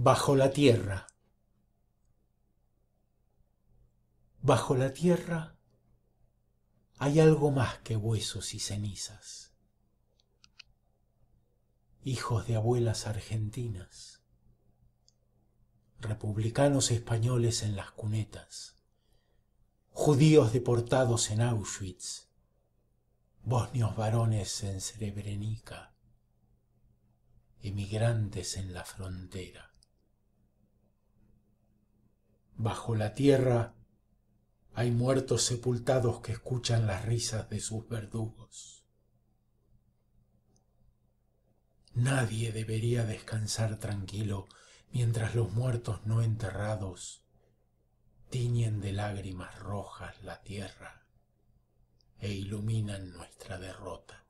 Bajo la tierra. Bajo la tierra hay algo más que huesos y cenizas. Hijos de abuelas argentinas, republicanos españoles en las cunetas, judíos deportados en Auschwitz, bosnios varones en Srebrenica, emigrantes en la frontera. Bajo la tierra hay muertos sepultados que escuchan las risas de sus verdugos. Nadie debería descansar tranquilo mientras los muertos no enterrados tiñen de lágrimas rojas la tierra e iluminan nuestra derrota.